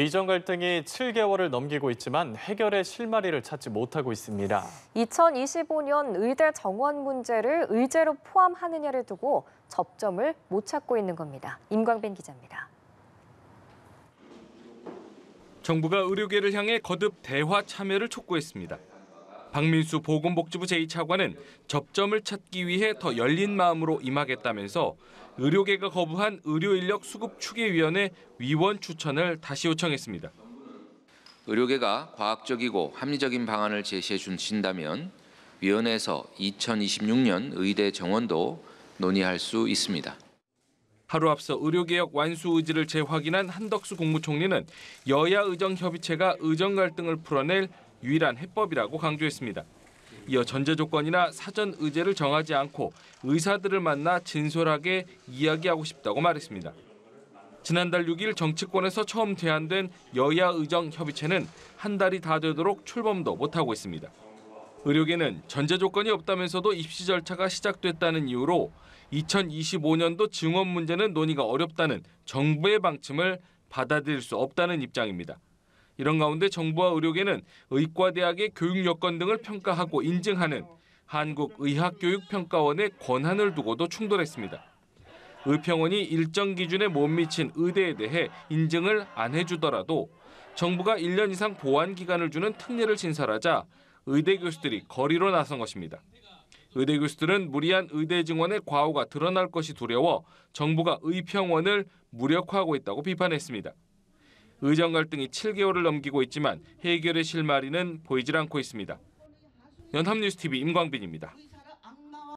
이전 갈등이 7개월을 넘기고 있지만 해결의 실마리를 찾지 못하고 있습니다. 2025년 의대 정원 문제를 의제로 포함하느냐를 두고 접점을 못 찾고 있는 겁니다. 임광빈 기자입니다. 정부가 의료계를 향해 거듭 대화 참여를 촉구했습니다. 박민수 보건복지부 제2차관은 접점을 찾기 위해 더 열린 마음으로 임하겠다면서 의료계가 거부한 의료인력 수급 추계위원회 위원 추천을 다시 요청했습니다. 의료계가 과학적이고 합리적인 방안을 제시해 주신다면 위원회에서 2026년 의대 정원도 논의할 수 있습니다. 하루 앞서 의료개혁 완수 의지를 재확인한 한덕수 국무총리는 여야 의정협의체가 의정 갈등을 풀어낼 유일한 해법이라고 강조했습니다. 이어 전제 조건이나 사전 의제를 정하지 않고 의사들을 만나 진솔하게 이야기하고 싶다고 말했습니다. 지난달 6일 정치권에서 처음 제안된 여야 의정 협의체는 한 달이 다 되도록 출범도 못하고 있습니다. 의료계는 전제 조건이 없다면서도 입시 절차가 시작됐다는 이유로 2025년도 증원 문제는 논의가 어렵다는 정부의 방침을 받아들일 수 없다는 입장입니다. 이런 가운데 정부와 의료계는 의과대학의 교육 여건 등을 평가하고 인증하는 한국의학교육평가원의 권한을 두고도 충돌했습니다. 의평원이 일정 기준에 못 미친 의대에 대해 인증을 안 해주더라도 정부가 1년 이상 보완 기간을 주는 특례를 신설하자 의대 교수들이 거리로 나선 것입니다. 의대 교수들은 무리한 의대 증원의 과오가 드러날 것이 두려워 정부가 의평원을 무력화하고 있다고 비판했습니다. 의정 갈등이 7개월을 넘기고 있지만 해결의 실마리는 보이질 않고 있습니다. 연합뉴스TV 임광빈입니다.